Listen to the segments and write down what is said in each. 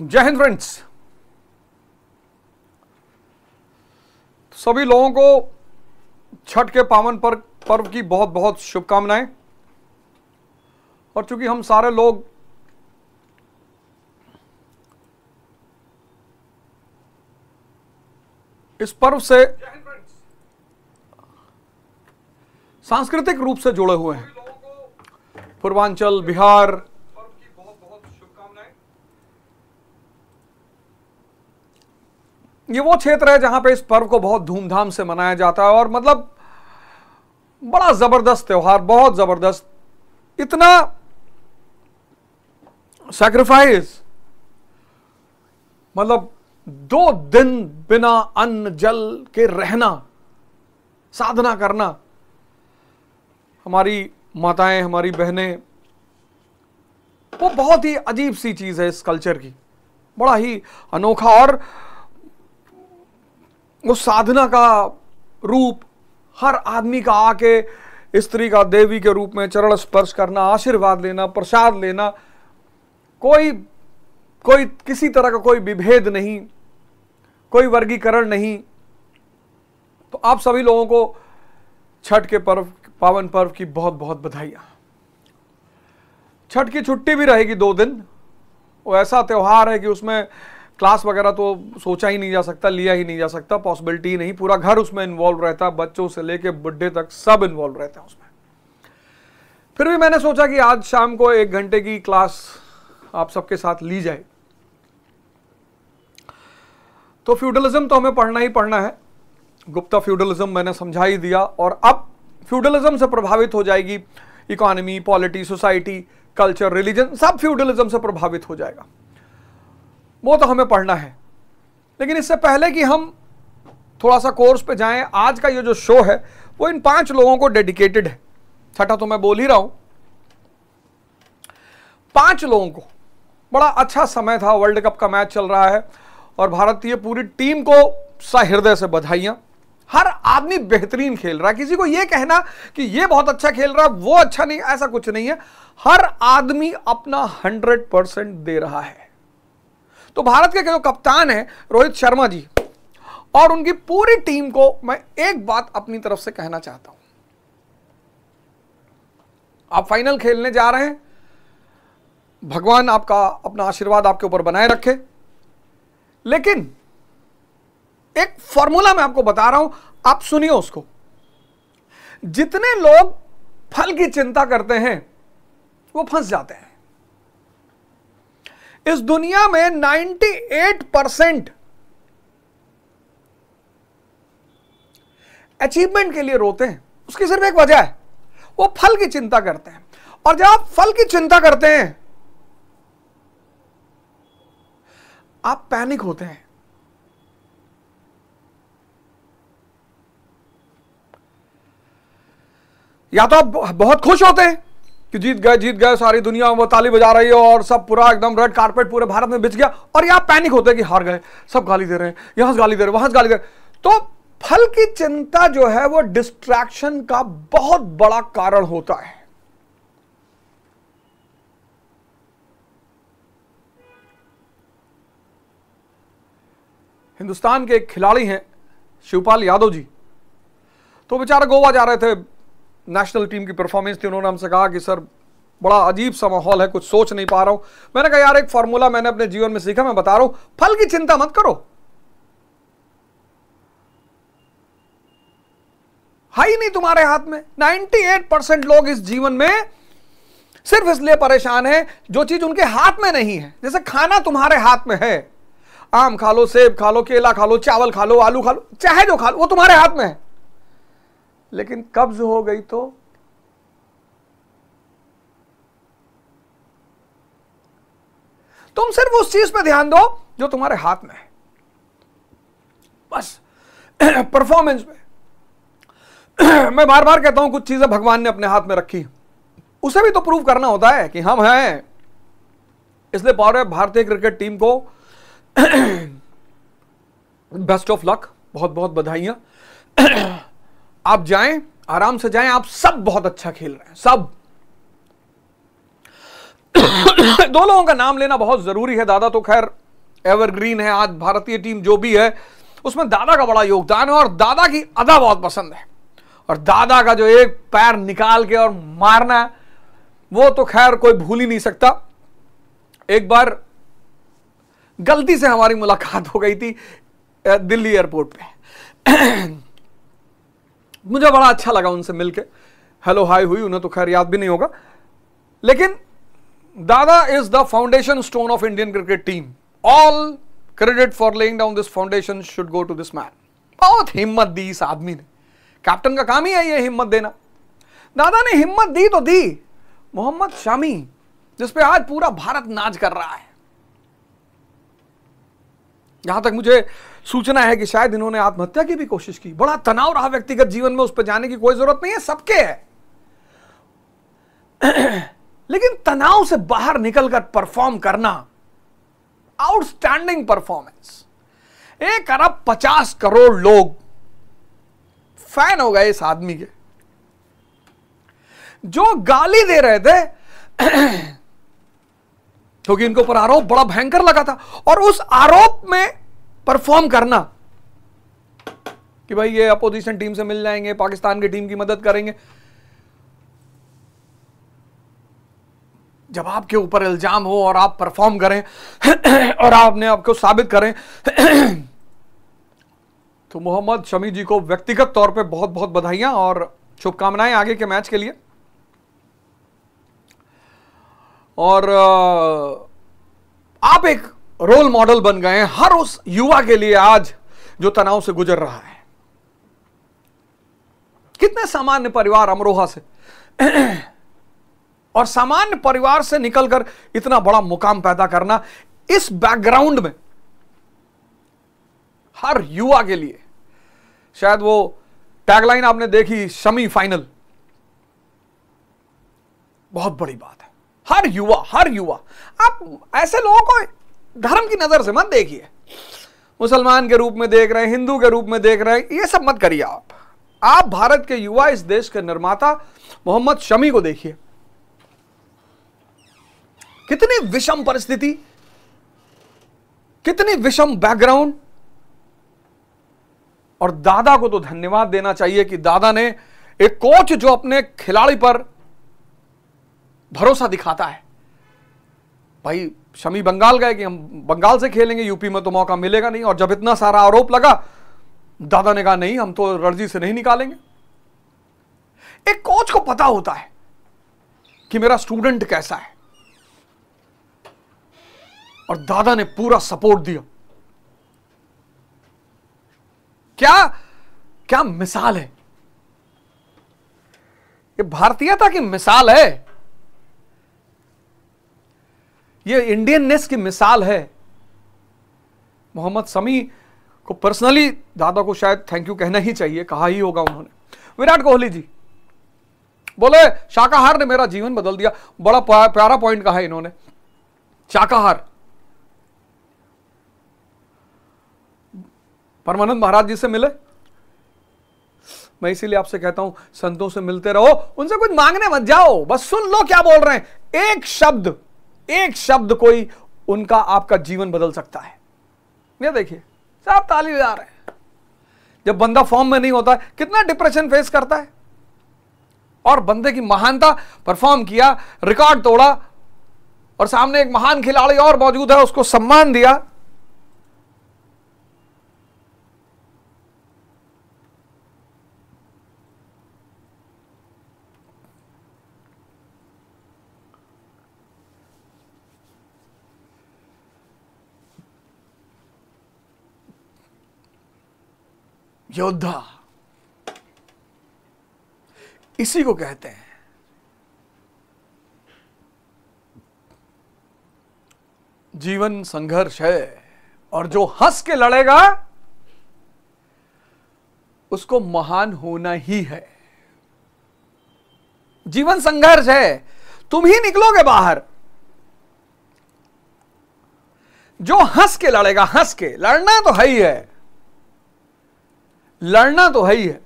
जय हिंद फ्रेंड्स तो सभी लोगों को छठ के पावन पर पर्व की बहुत बहुत शुभकामनाएं और चूंकि हम सारे लोग इस पर्व से सांस्कृतिक रूप से जुड़े हुए हैं पूर्वांचल बिहार ये वो क्षेत्र है जहां पे इस पर्व को बहुत धूमधाम से मनाया जाता है और मतलब बड़ा ज़बरदस्त त्यौहार बहुत ज़बरदस्त इतना सेक्रीफाइस मतलब दो दिन बिना अन्न जल के रहना साधना करना हमारी माताएं हमारी बहनें वो बहुत ही अजीब सी चीज़ है इस कल्चर की बड़ा ही अनोखा और वो साधना का रूप हर आदमी का आके स्त्री का देवी के रूप में चरण स्पर्श करना आशीर्वाद लेना प्रसाद लेना कोई कोई किसी तरह का कोई विभेद नहीं कोई वर्गीकरण नहीं तो आप सभी लोगों को छठ के पर्व पावन पर्व की बहुत बहुत बधाइयाँ छठ की छुट्टी भी रहेगी दो दिन वो ऐसा त्यौहार है कि उसमें क्लास वगैरह तो सोचा ही नहीं जा सकता लिया ही नहीं जा सकता पॉसिबिलिटी नहीं पूरा घर उसमें इन्वॉल्व रहता बच्चों से लेके बुढ़े तक सब इन्वॉल्व रहते हैं उसमें फिर भी मैंने सोचा कि आज शाम को एक घंटे की क्लास आप सबके साथ ली जाए तो फ्यूडलिज्म तो हमें पढ़ना ही पढ़ना है गुप्ता फ्यूडलिज्म मैंने समझा ही दिया और अब फ्यूडलिज्म से प्रभावित हो जाएगी economy polity society culture religion सब फ्यूडलिज्म से प्रभावित हो जाएगा वो तो हमें पढ़ना है लेकिन इससे पहले कि हम थोड़ा सा कोर्स पे जाएं आज का ये जो शो है वो इन पांच लोगों को डेडिकेटेड है छठा तो मैं बोल ही रहा हूं पांच लोगों को बड़ा अच्छा समय था वर्ल्ड कप का मैच चल रहा है और भारतीय पूरी टीम को सहृदय से बधाइयां हर आदमी बेहतरीन खेल रहा है किसी को यह कहना कि यह बहुत अच्छा खेल रहा है वो अच्छा नहीं ऐसा कुछ नहीं है हर आदमी अपना हंड्रेड परसेंट दे रहा है तो भारत के जो कप्तान है रोहित शर्मा जी और उनकी पूरी टीम को मैं एक बात अपनी तरफ से कहना चाहता हूं आप फाइनल खेलने जा रहे हैं भगवान आपका अपना आशीर्वाद आपके ऊपर बनाए रखे लेकिन एक फॉर्मूला मैं आपको बता रहा हूं आप सुनिए उसको जितने लोग फल की चिंता करते हैं वो फंस जाते हैं इस दुनिया में 98 परसेंट अचीवमेंट के लिए रोते हैं उसकी सिर्फ एक वजह है वो फल की चिंता करते हैं और जब आप फल की चिंता करते हैं आप पैनिक होते हैं या तो आप बहुत खुश होते हैं कि जीत गए जीत गए सारी दुनिया वो ताली बजा रही है और सब पूरा एकदम रेड कारपेट पूरे भारत में बिछ गया और यहाँ पैनिक होते कि हार गए सब गाली दे रहे हैं यहाँ से गाली दे रहे हैं वहां से गाली दे रहे तो फल की चिंता जो है वो डिस्ट्रैक्शन का बहुत बड़ा कारण होता है हिंदुस्तान के एक खिलाड़ी हैं शिवपाल यादव जी तो बेचारा गोवा जा रहे थे नेशनल टीम की परफॉर्मेंस थी उन्होंने हमसे कहा कि सर बड़ा अजीब सा माहौल है कुछ सोच नहीं पा रहा हूं मैंने कहा यार एक फॉर्मूला मैंने अपने जीवन में सीखा मैं बता रहा हूं फल की चिंता मत करो है ही नहीं तुम्हारे हाथ में 98 परसेंट लोग इस जीवन में सिर्फ इसलिए परेशान है जो चीज उनके हाथ में नहीं है जैसे खाना तुम्हारे हाथ में है आम खा लो सेब खा लो केला खा लो चावल खा लो आलू खा लो चाहे जो खा लो वो तुम्हारे हाथ में है लेकिन कब्ज हो गई तो तुम सिर्फ उस चीज पर ध्यान दो जो तुम्हारे हाथ में है बस परफॉर्मेंस में मैं बार बार कहता हूं कुछ चीजें भगवान ने अपने हाथ में रखी उसे भी तो प्रूव करना होता है कि हम हैं इसलिए पा रहे भारतीय क्रिकेट टीम को बेस्ट ऑफ लक बहुत बहुत बधाइयां आप जाएं आराम से जाएं आप सब बहुत अच्छा खेल रहे हैं सब दो लोगों का नाम लेना बहुत जरूरी है दादा तो खैर एवरग्रीन है आज भारतीय टीम जो भी है उसमें दादा का बड़ा योगदान है और दादा की अदा बहुत पसंद है और दादा का जो एक पैर निकाल के और मारना वो तो खैर कोई भूल ही नहीं सकता एक बार गलती से हमारी मुलाकात हो गई थी दिल्ली एयरपोर्ट पे मुझे बड़ा अच्छा लगा उनसे मिलके हेलो हाय हुई उन्हें तो खैर याद भी नहीं होगा लेकिन Dada is the foundation stone of Indian cricket team all credit for laying down this foundation should go to this man बहुत हिम्मत दी इस आदमी ने कैप्टन का काम ही है ये हिम्मत देना दादा ने हिम्मत दी तो दी मोहम्मद शामी जिसपे आज पूरा भारत नाच कर रहा है यहां तक मुझे सूचना है कि शायद इन्होंने आत्महत्या की भी कोशिश की बड़ा तनाव रहा व्यक्तिगत जीवन में उस पर जाने की कोई जरूरत नहीं है सबके है लेकिन तनाव से बाहर निकलकर परफॉर्म करना आउटस्टैंडिंग परफॉर्मेंस एक अरब पचास करोड़ लोग फैन हो गए इस आदमी के जो गाली दे रहे थे क्योंकि तो इनके ऊपर आरोप बड़ा भयंकर लगा था और उस आरोप में परफॉर्म करना कि भाई ये अपोजिशन टीम से मिल जाएंगे पाकिस्तान की टीम की मदद करेंगे जब आपके ऊपर इल्जाम हो और आप परफॉर्म करें और आपने आपको साबित करें तो मोहम्मद शमी जी को व्यक्तिगत तौर पे बहुत बहुत बधाइयां और शुभकामनाएं आगे के मैच के लिए और आप एक रोल मॉडल बन गए हैं हर उस युवा के लिए आज जो तनाव से गुजर रहा है कितने सामान्य परिवार अमरोहा से और सामान्य परिवार से निकलकर इतना बड़ा मुकाम पैदा करना इस बैकग्राउंड में हर युवा के लिए शायद वो टैगलाइन आपने देखी शमी फाइनल बहुत बड़ी बात है हर युवा हर युवा आप ऐसे लोगों को धर्म की नज़र से मत देखिए मुसलमान के रूप में देख रहे हैं हिंदू के रूप में देख रहे हैं ये सब मत करिए आप आप भारत के युवा इस देश के निर्माता मोहम्मद शमी को देखिए कितनी विषम परिस्थिति कितनी विषम बैकग्राउंड और दादा को तो धन्यवाद देना चाहिए कि दादा ने एक कोच जो अपने खिलाड़ी पर भरोसा दिखाता है भाई शमी बंगाल गए कि हम बंगाल से खेलेंगे यूपी में तो मौका मिलेगा नहीं और जब इतना सारा आरोप लगा दादा ने कहा नहीं हम तो रणजी से नहीं निकालेंगे एक कोच को पता होता है कि मेरा स्टूडेंट कैसा है और दादा ने पूरा सपोर्ट दिया क्या क्या मिसाल है ये भारतीयता की मिसाल है ये इंडियननेस की मिसाल है मोहम्मद समी को पर्सनली दादा को शायद थैंक यू कहना ही चाहिए कहा ही होगा उन्होंने विराट कोहली जी बोले शाकाहार ने मेरा जीवन बदल दिया बड़ा प्यारा पॉइंट कहा इन्होंने शाकाहार परमानंद महाराज जी से मिले मैं इसीलिए आपसे कहता हूं संतों से मिलते रहो उनसे कुछ मांगने मत जाओ बस सुन लो क्या बोल रहे हैं एक शब्द एक शब्द कोई उनका आपका जीवन बदल सकता है ये देखिए साहब ताली बजा रहे हैं जब बंदा फॉर्म में नहीं होता कितना डिप्रेशन फेस करता है और बंदे की महानता परफॉर्म किया रिकॉर्ड तोड़ा और सामने एक महान खिलाड़ी और मौजूद है उसको सम्मान दिया योद्धा इसी को कहते हैं जीवन संघर्ष है और जो हंस के लड़ेगा उसको महान होना ही है जीवन संघर्ष है तुम ही निकलोगे बाहर जो हंस के लड़ेगा हंस के लड़ना तो है ही है लड़ना तो है ही है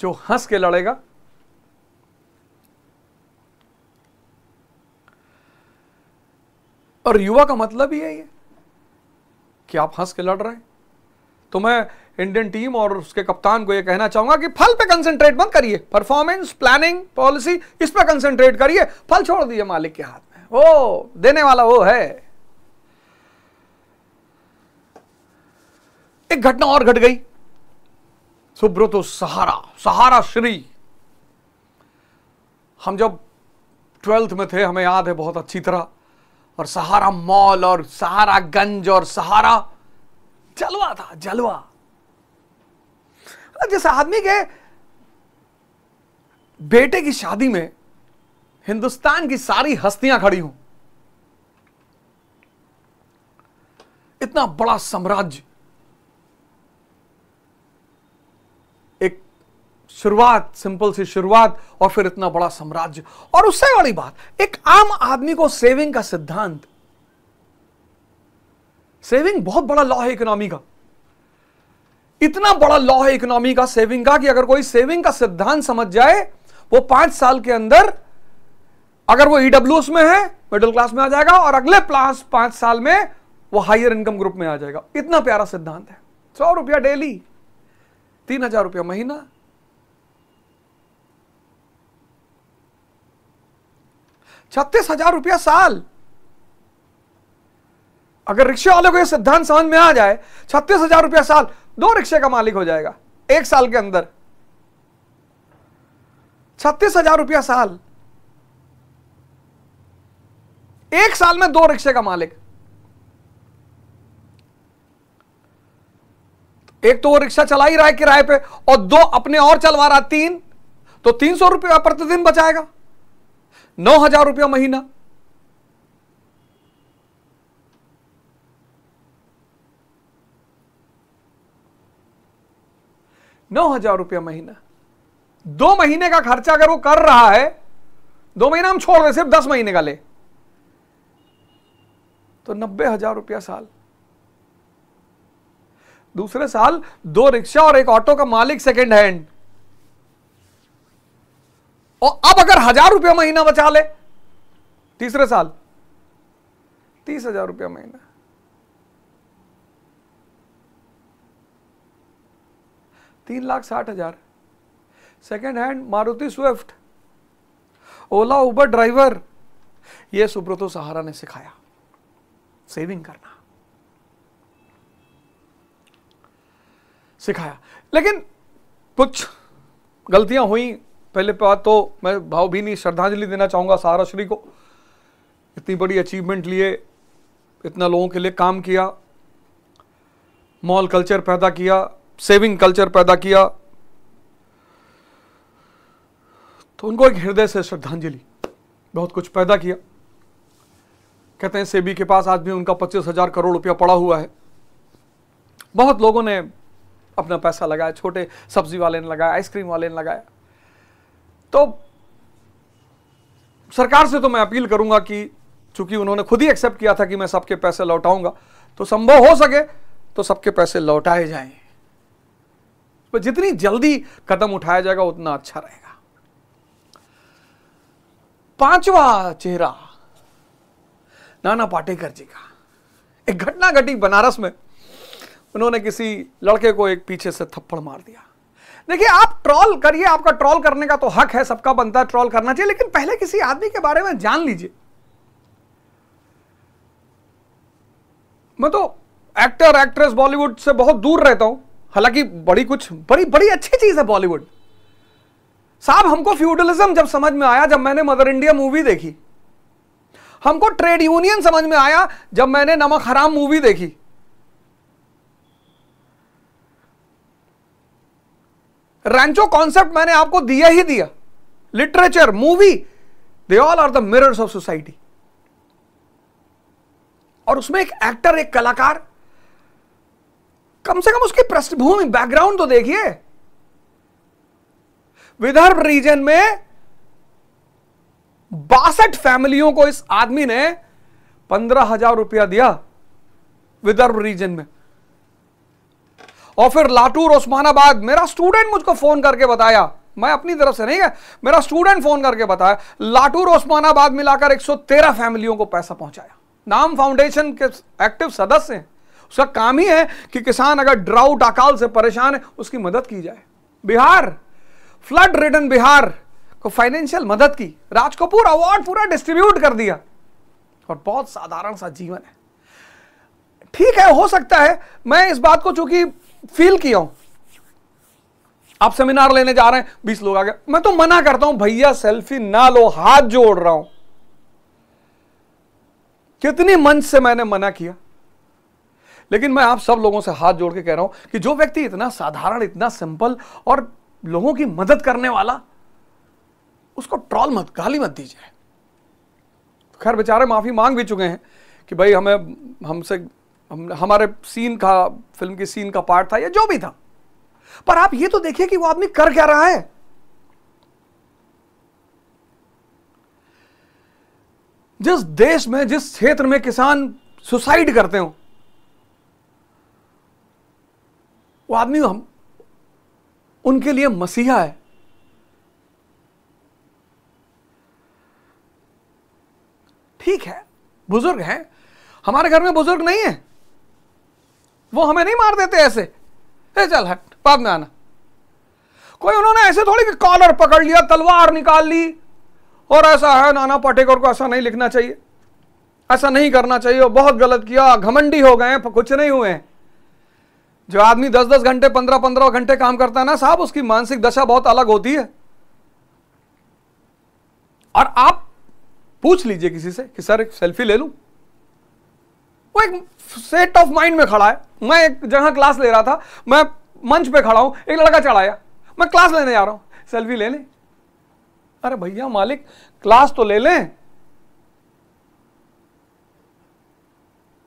जो हंस के लड़ेगा और युवा का मतलब ही है ये कि आप हंस के लड़ रहे हैं तो मैं इंडियन टीम और उसके कप्तान को यह कहना चाहूंगा कि फल पे कंसंट्रेट मत करिए परफॉर्मेंस प्लानिंग पॉलिसी इस पर कंसंट्रेट करिए फल छोड़ दिए मालिक के हाथ वो देने वाला वो है एक घटना और घट गई सुब्रतो सहारा सहारा श्री हम जब ट्वेल्थ में थे हमें याद है बहुत अच्छी तरह और सहारा मॉल और सहारा गंज और सहारा जलवा था जलवा मतलब जैसे आदमी के बेटे की शादी में हिंदुस्तान की सारी हस्तियां खड़ी हूं इतना बड़ा साम्राज्य एक शुरुआत सिंपल सी शुरुआत और फिर इतना बड़ा साम्राज्य और उससे बड़ी बात एक आम आदमी को सेविंग का सिद्धांत सेविंग बहुत बड़ा लॉ है इकोनॉमी का इतना बड़ा लॉ है इकोनॉमी का सेविंग का कि अगर कोई सेविंग का सिद्धांत समझ जाए वो पांच साल के अंदर अगर वो ईडब्ल्यू e में है मिडिल क्लास में आ जाएगा और अगले प्लास पांच साल में वो हायर इनकम ग्रुप में आ जाएगा इतना प्यारा सिद्धांत है सौ रुपया डेली तीन हजार रुपया महीना छत्तीस हजार रुपया साल अगर रिक्शे वाले को यह सिद्धांत समझ में आ जाए छत्तीस हजार रुपया साल दो रिक्शे का मालिक हो जाएगा एक साल के अंदर छत्तीस हजार रुपया साल एक साल में दो रिक्शे का मालिक एक तो वो रिक्शा चला ही रहा है किराए पे और दो अपने और चलवा रहा तीन तो तीन सौ रुपया प्रतिदिन बचाएगा नौ हजार रुपया महीना नौ हजार रुपया महीना दो महीने का खर्चा अगर वो कर रहा है दो महीना हम छोड़ रहे सिर्फ दस महीने का ले तो नब्बे हजार रुपया साल दूसरे साल दो रिक्शा और एक ऑटो का मालिक सेकेंड हैंड और अब अगर हजार रुपया महीना बचा ले तीसरे साल तीस हजार रुपया महीना तीन लाख साठ हजार second hand Maruti Swift Ola Uber driver यह सुब्रतो सहारा ने सिखाया सेविंग करना सिखाया लेकिन कुछ गलतियां हुई पहले बात तो मैं भावभीनी श्रद्धांजलि देना चाहूंगा सारा श्री को इतनी बड़ी अचीवमेंट लिए इतना लोगों के लिए काम किया मॉल कल्चर पैदा किया सेविंग कल्चर पैदा किया तो उनको एक हृदय से श्रद्धांजलि बहुत कुछ पैदा किया कहते हैं सेबी के पास आज भी उनका पच्चीस हजार करोड़ रुपया पड़ा हुआ है बहुत लोगों ने अपना पैसा लगाया छोटे सब्जी वाले ने लगाया आइसक्रीम वाले ने लगाया तो सरकार से तो मैं अपील करूंगा कि चूंकि उन्होंने खुद ही एक्सेप्ट किया था कि मैं सबके पैसे लौटाऊंगा तो संभव हो सके तो सबके पैसे लौटाए जाए तो जितनी जल्दी कदम उठाया जाएगा उतना अच्छा रहेगा पांचवा चेहरा नाना पाटेकर जी का एक घटना घटी बनारस में उन्होंने किसी लड़के को एक पीछे से थप्पड़ मार दिया देखिए आप ट्रॉल करिए आपका ट्रॉल करने का तो हक है सबका बनता है ट्रॉल करना चाहिए लेकिन पहले किसी आदमी के बारे में जान लीजिए मैं तो एक्टर एक्ट्रेस बॉलीवुड से बहुत दूर रहता हूं हालांकि बड़ी कुछ बड़ी बड़ी अच्छी चीज है बॉलीवुड साहब हमको फ्यूडलिज्म जब समझ में आया जब मैंने मदर इंडिया मूवी देखी हमको ट्रेड यूनियन समझ में आया जब मैंने नमक हराम मूवी देखी रैंचो कॉन्सेप्ट मैंने आपको दिया ही दिया literature movie they all are the mirrors of society और उसमें एक एक्टर एक कलाकार कम से कम उसकी पृष्ठभूमि बैकग्राउंड तो देखिए विदर्भ रीजन में बासठ फैमिलियों को इस आदमी ने पंद्रह हजार रुपया दिया विदर्भ रीजन में और फिर लाटूर उस्मानाबाद मेरा स्टूडेंट मुझको फोन करके बताया मैं अपनी तरफ से नहीं है मेरा स्टूडेंट फोन करके बताया लाटूर उस्मानाबाद मिलाकर 113 फैमिलियों को पैसा पहुंचाया नाम फाउंडेशन के एक्टिव सदस्य हैं उसका काम ही है कि किसान अगर ड्राउट अकाल से परेशान है उसकी मदद की जाए बिहार फ्लड रिडन बिहार को फाइनेंशियल मदद की राज कपूर अवार्ड पूरा डिस्ट्रीब्यूट कर दिया और बहुत साधारण सा जीवन है ठीक है हो सकता है मैं इस बात को चूंकि फील किया हूं आप सेमिनार लेने जा रहे हैं बीस लोग आ गए मैं तो मना करता हूं भैया सेल्फी ना लो हाथ जोड़ रहा हूं कितनी मंच से मैंने मना किया लेकिन मैं आप सब लोगों से हाथ जोड़ के कह रहा हूं कि जो व्यक्ति इतना साधारण इतना सिंपल और लोगों की मदद करने वाला उसको ट्रॉल मत गाली मत दीजिए खैर बेचारे माफ़ी मांग भी चुके हैं कि भाई हमें हमसे हम हमारे सीन का फिल्म की सीन का पार्ट था या जो भी था पर आप ये तो देखिए कि वो आदमी कर क्या रहा है जिस देश में जिस क्षेत्र में किसान सुसाइड करते हो वो आदमी हम उनके लिए मसीहा है ठीक है बुजुर्ग हैं हमारे घर में बुजुर्ग नहीं है वो हमें नहीं मार देते ऐसे ए चल हट बाद में आना कोई उन्होंने ऐसे थोड़ी कि कॉलर पकड़ लिया तलवार निकाल ली और ऐसा है नाना पाटेकर को ऐसा नहीं लिखना चाहिए ऐसा नहीं करना चाहिए बहुत गलत किया घमंडी हो गए कुछ नहीं हुए जो आदमी दस दस घंटे पंद्रह पंद्रह घंटे काम करता है ना साहब उसकी मानसिक दशा बहुत अलग होती है और आप पूछ लीजिए किसी से कि सर एक सेल्फी ले लूं वो एक सेट ऑफ माइंड में खड़ा है मैं एक जगह क्लास ले रहा था मैं मंच पे खड़ा हूं एक लड़का चढ़ाया मैं क्लास लेने जा रहा हूं सेल्फी ले लें अरे भैया मालिक क्लास तो ले लें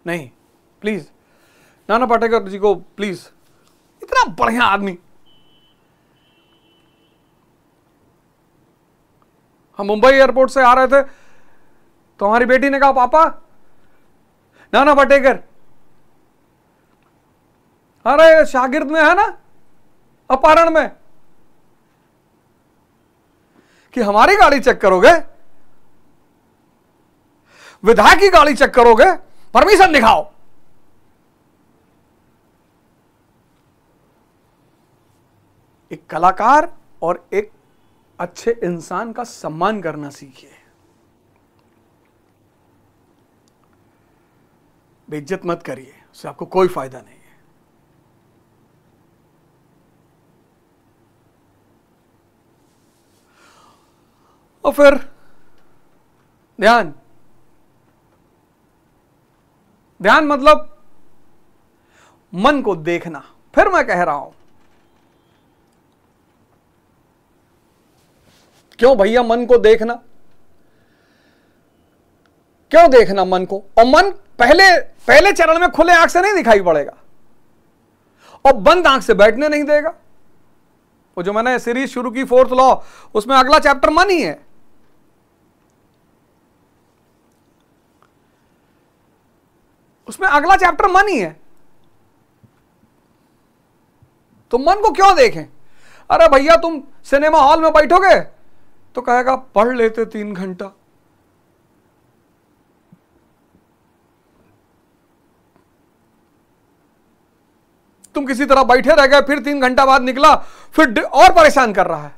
नहीं प्लीज नाना पाटेकर जी को प्लीज इतना बढ़िया आदमी हम मुंबई एयरपोर्ट से आ रहे थे तो हमारी बेटी ने कहा पापा नाना पटेकर अरे शागिर्द में है ना अपहरण में कि हमारी गाड़ी चेक करोगे विधायक की गाड़ी चेक करोगे परमिशन दिखाओ एक कलाकार और एक अच्छे इंसान का सम्मान करना सीखिए बेइज्जत मत करिए उससे आपको कोई फायदा नहीं है और फिर ध्यान ध्यान मतलब मन को देखना फिर मैं कह रहा हूं क्यों भैया मन को देखना क्यों देखना मन को और मन पहले पहले चरण में खुले आंख से नहीं दिखाई पड़ेगा और बंद आंख से बैठने नहीं देगा वो जो मैंने सीरीज शुरू की फोर्थ लॉ उसमें अगला चैप्टर मन ही है उसमें अगला चैप्टर मन ही है तो मन को क्यों देखें अरे भैया तुम सिनेमा हॉल में बैठोगे तो कहेगा पढ़ लेते तीन घंटा तुम किसी तरह बैठे रह गए फिर तीन घंटा बाद निकला फिर और परेशान कर रहा है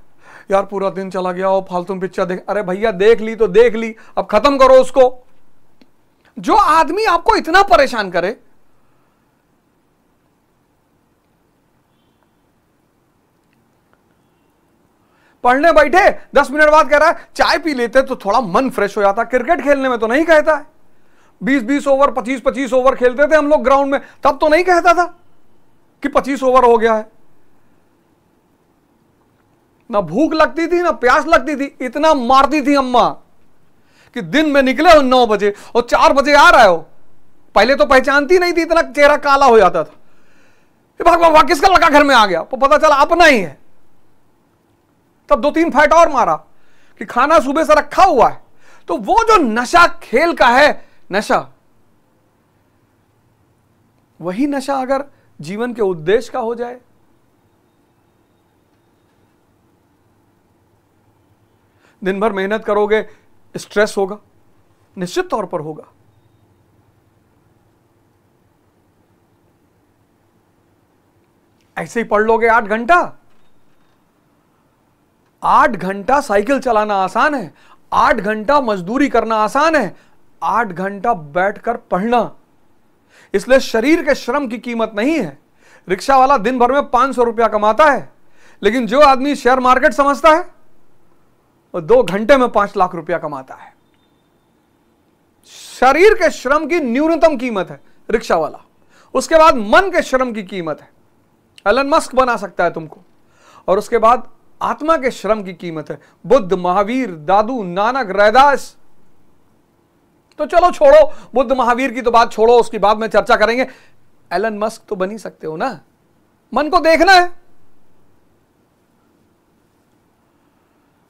यार पूरा दिन चला गया और फालतू पिक्चर देख अरे भैया देख ली तो देख ली अब खत्म करो उसको जो आदमी आपको इतना परेशान करे पढ़ने बैठे दस मिनट बाद कह रहा है चाय पी लेते तो थोड़ा मन फ्रेश हो जाता क्रिकेट खेलने में तो नहीं कहता है बीस बीस ओवर पच्चीस पच्चीस ओवर खेलते थे हम लोग ग्राउंड में तब तो नहीं कहता था कि 25 ओवर हो गया है ना भूख लगती थी ना प्यास लगती थी इतना मारती थी अम्मा कि दिन में निकले हो नौ बजे और चार बजे आ रहे हो पहले तो पहचानती नहीं थी इतना चेहरा काला हो जाता था भगवान किसका लड़का घर में आ गया तो पता चला अपना ही है तब दो तीन फैट और मारा कि खाना सुबह से रखा हुआ है तो वो जो नशा खेल का है नशा वही नशा अगर जीवन के उद्देश्य का हो जाए दिन भर मेहनत करोगे स्ट्रेस होगा निश्चित तौर पर होगा ऐसे ही पढ़ लोगे आठ घंटा आठ घंटा साइकिल चलाना आसान है आठ घंटा मजदूरी करना आसान है आठ घंटा बैठकर पढ़ना इसलिए शरीर के श्रम की कीमत नहीं है रिक्शा वाला दिन भर में पांच सौ रुपया कमाता है लेकिन जो आदमी शेयर मार्केट समझता है वो दो घंटे में पांच लाख रुपया कमाता है शरीर के श्रम की न्यूनतम कीमत है रिक्शा वाला उसके बाद मन के श्रम की कीमत है एलन मस्क बना सकता है तुमको और उसके बाद आत्मा के श्रम की कीमत है बुद्ध महावीर दादू नानक रैदास तो चलो छोड़ो बुद्ध महावीर की तो बात छोड़ो उसकी बाद में चर्चा करेंगे एलन मस्क तो बनी सकते हो ना मन को देखना है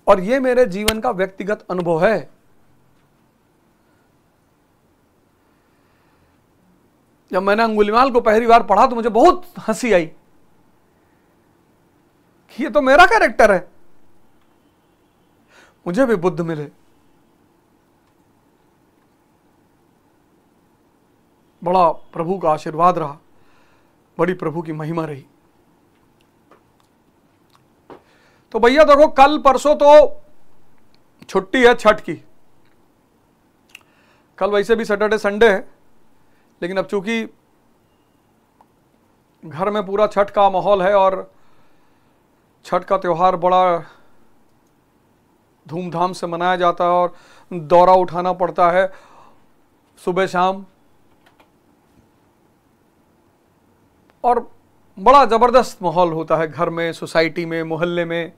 और यह मेरे जीवन का व्यक्तिगत अनुभव है जब मैंने अंगुलिमाल को पहली बार पढ़ा तो मुझे बहुत हंसी आई कि ये तो मेरा कैरेक्टर है मुझे भी बुद्ध मिले बड़ा प्रभु का आशीर्वाद रहा बड़ी प्रभु की महिमा रही तो भैया देखो कल परसों तो छुट्टी है छठ की कल वैसे भी सैटरडे संडे है लेकिन अब चूंकि घर में पूरा छठ का माहौल है और छठ का त्यौहार बड़ा धूमधाम से मनाया जाता है और दौरा उठाना पड़ता है सुबह शाम और बड़ा ज़बरदस्त माहौल होता है घर में सोसाइटी में मोहल्ले में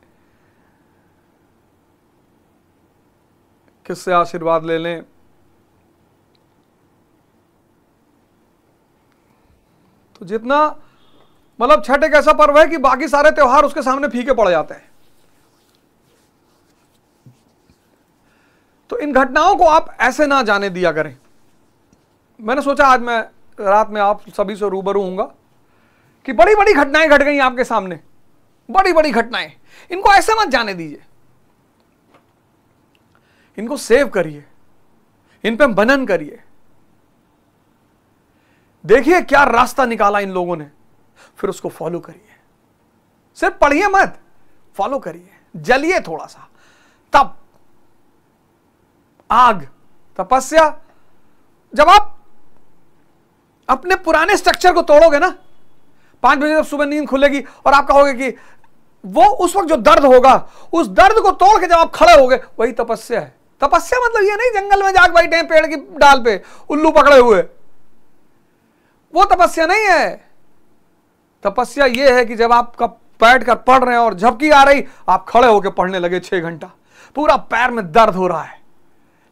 किससे आशीर्वाद ले लें तो जितना मतलब छठ एक ऐसा पर्व है कि बाकी सारे त्यौहार उसके सामने फीके पड़ जाते हैं तो इन घटनाओं को आप ऐसे ना जाने दिया करें मैंने सोचा आज मैं रात में आप सभी से रूबरू हूंगा कि बड़ी बड़ी घटनाएं घट गई आपके सामने बड़ी बड़ी घटनाएं इनको ऐसे मत जाने दीजिए इनको सेव करिए इन पर मनन करिए देखिए क्या रास्ता निकाला इन लोगों ने फिर उसको फॉलो करिए सिर्फ पढ़िए मत फॉलो करिए जलिए थोड़ा सा तब आग तपस्या जब आप अपने पुराने स्ट्रक्चर को तोड़ोगे ना पांच बजे जब सुबह नींद खुलेगी और आप कहोगे कि वो उस वक्त जो दर्द होगा उस दर्द को तोड़ के जब आप खड़े हो वही तपस्या है तपस्या मतलब ये नहीं जंगल में जाग बैठे हैं पेड़ की डाल पे उल्लू पकड़े हुए वो तपस्या नहीं है तपस्या ये है कि जब आप बैठ कर पढ़ रहे हैं और झपकी आ रही आप खड़े होकर पढ़ने लगे छह घंटा पूरा पैर में दर्द हो रहा है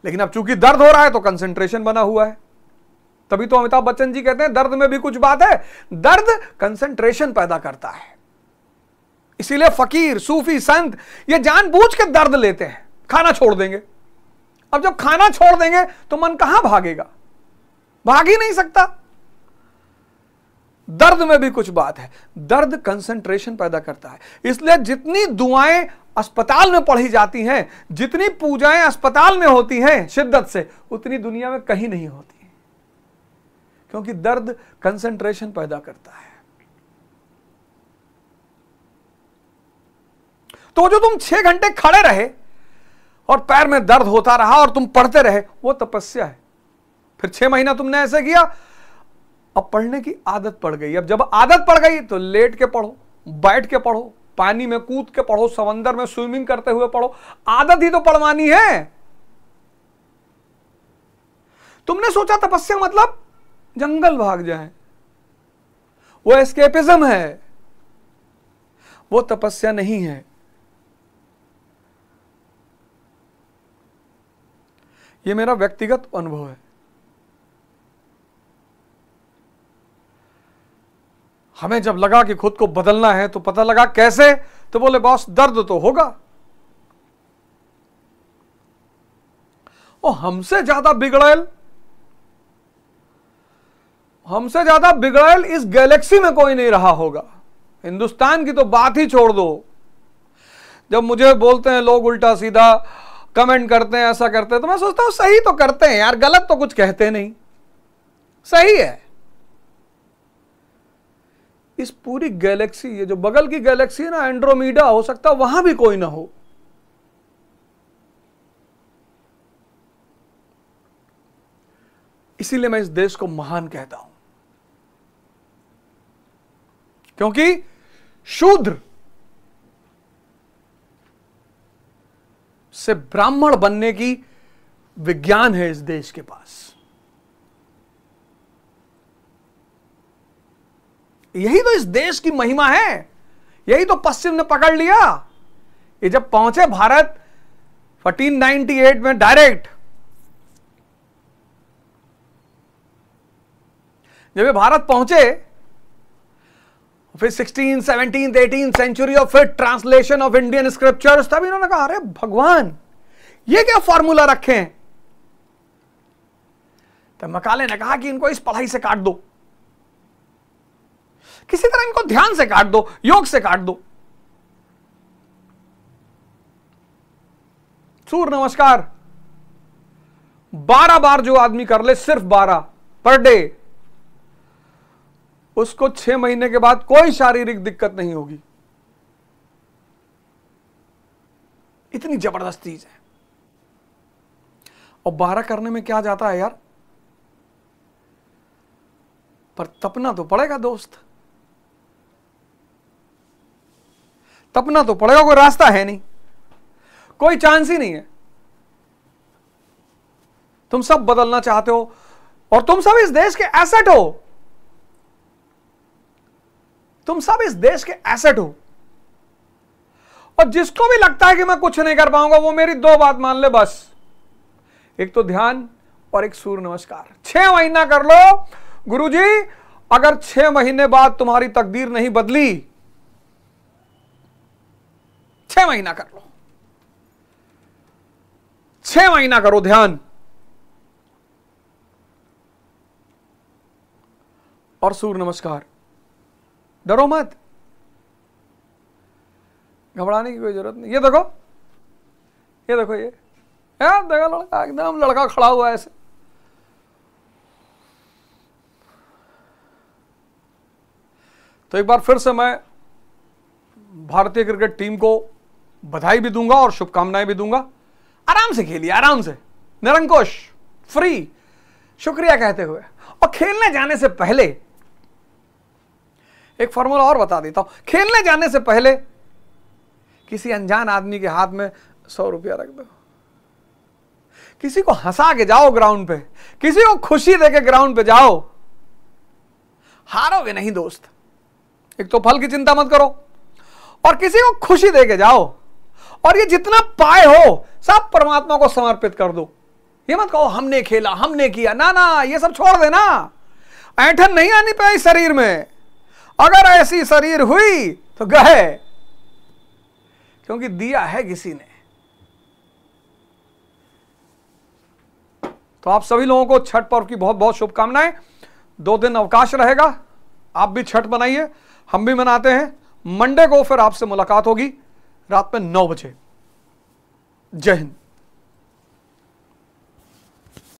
लेकिन अब चूंकि दर्द हो रहा है तो कंसेंट्रेशन बना हुआ है तभी तो अमिताभ बच्चन जी कहते हैं दर्द में भी कुछ बात है दर्द कंसंट्रेशन पैदा करता है इसीलिए फकीर सूफी संत ये जानबूझ के दर्द लेते हैं खाना छोड़ देंगे अब जब खाना छोड़ देंगे तो मन कहां भागेगा भाग ही नहीं सकता दर्द में भी कुछ बात है दर्द कंसंट्रेशन पैदा करता है इसलिए जितनी दुआएं अस्पताल में पढ़ी जाती हैं जितनी पूजाएं अस्पताल में होती हैं शिद्दत से उतनी दुनिया में कहीं नहीं होती क्योंकि दर्द कंसंट्रेशन पैदा करता है तो जो तुम छह घंटे खड़े रहे और पैर में दर्द होता रहा और तुम पढ़ते रहे वो तपस्या है फिर छह महीना तुमने ऐसे किया अब पढ़ने की आदत पड़ गई अब जब आदत पड़ गई तो लेट के पढ़ो बैठ के पढ़ो पानी में कूद के पढ़ो समंदर में स्विमिंग करते हुए पढ़ो आदत ही तो पढ़वानी है तुमने सोचा तपस्या मतलब जंगल भाग जाए वो एस्केपिज्म है वो तपस्या नहीं है ये मेरा व्यक्तिगत अनुभव है हमें जब लगा कि खुद को बदलना है तो पता लगा कैसे तो बोले बॉस दर्द तो होगा और हमसे ज्यादा बिगड़ेल हमसे ज्यादा बिगड़ेल इस गैलेक्सी में कोई नहीं रहा होगा हिंदुस्तान की तो बात ही छोड़ दो जब मुझे बोलते हैं लोग उल्टा सीधा कमेंट करते हैं ऐसा करते हैं तो मैं सोचता हूं सही तो करते हैं यार गलत तो कुछ कहते नहीं सही है इस पूरी गैलेक्सी ये जो बगल की गैलेक्सी है ना एंड्रोमीडा हो सकता वहां भी कोई ना हो इसीलिए मैं इस देश को महान कहता हूं क्योंकि शूद्र से ब्राह्मण बनने की विज्ञान है इस देश के पास यही तो इस देश की महिमा है यही तो पश्चिम ने पकड़ लिया ये जब पहुंचे भारत 1498 में डायरेक्ट जब ये भारत पहुंचे फिर 16, 17, एटीन सेंचुरी ऑफ फिर ट्रांसलेशन ऑफ इंडियन स्क्रिप्चर्स तब इन्होंने कहा अरे भगवान ये क्या फॉर्मूला रखे हैं तो मकाले ने कहा कि इनको इस पढ़ाई से काट दो किसी तरह इनको ध्यान से काट दो योग से काट दो सूर्य नमस्कार बारह बार जो आदमी कर ले सिर्फ बारह पर डे उसको छह महीने के बाद कोई शारीरिक दिक्कत नहीं होगी इतनी जबरदस्त चीज है और बारह करने में क्या जाता है यार पर तपना तो पड़ेगा दोस्त तपना तो पड़ेगा कोई रास्ता है नहीं कोई चांस ही नहीं है तुम सब बदलना चाहते हो और तुम सब इस देश के एसेट हो तुम सब इस देश के एसेट हो और जिसको भी लगता है कि मैं कुछ नहीं कर पाऊंगा वो मेरी दो बात मान ले बस एक तो ध्यान और एक सूर्य नमस्कार छह महीना कर लो गुरुजी अगर छह महीने बाद तुम्हारी तकदीर नहीं बदली छह महीना कर लो छह महीना करो ध्यान और सूर्य नमस्कार डरो मत घबराने की कोई जरूरत नहीं ये देखो ये देखो ये यार देखो लड़का एकदम लड़का खड़ा हुआ है ऐसे तो एक बार फिर से मैं भारतीय क्रिकेट टीम को बधाई भी दूंगा और शुभकामनाएं भी दूंगा आराम से खेलिए आराम से निरंकुश फ्री शुक्रिया कहते हुए और खेलने जाने से पहले एक फॉर्मूला और बता देता हूं खेलने जाने से पहले किसी अनजान आदमी के हाथ में सौ रुपया रख दो किसी को हंसा के जाओ ग्राउंड पे किसी को खुशी दे के ग्राउंड पे जाओ हारोगे नहीं दोस्त एक तो फल की चिंता मत करो और किसी को खुशी दे के जाओ और ये जितना पाए हो सब परमात्मा को समर्पित कर दो ये मत कहो हमने खेला हमने किया ना ना ये सब छोड़ देना ऐठन नहीं आनी पाई शरीर में अगर ऐसी शरीर हुई तो गए क्योंकि दिया है किसी ने तो आप सभी लोगों को छठ पर्व की बहुत बहुत शुभकामनाएं दो दिन अवकाश रहेगा आप भी छठ मनाइए हम भी मनाते हैं मंडे को फिर आपसे मुलाकात होगी रात में नौ बजे जय हिंद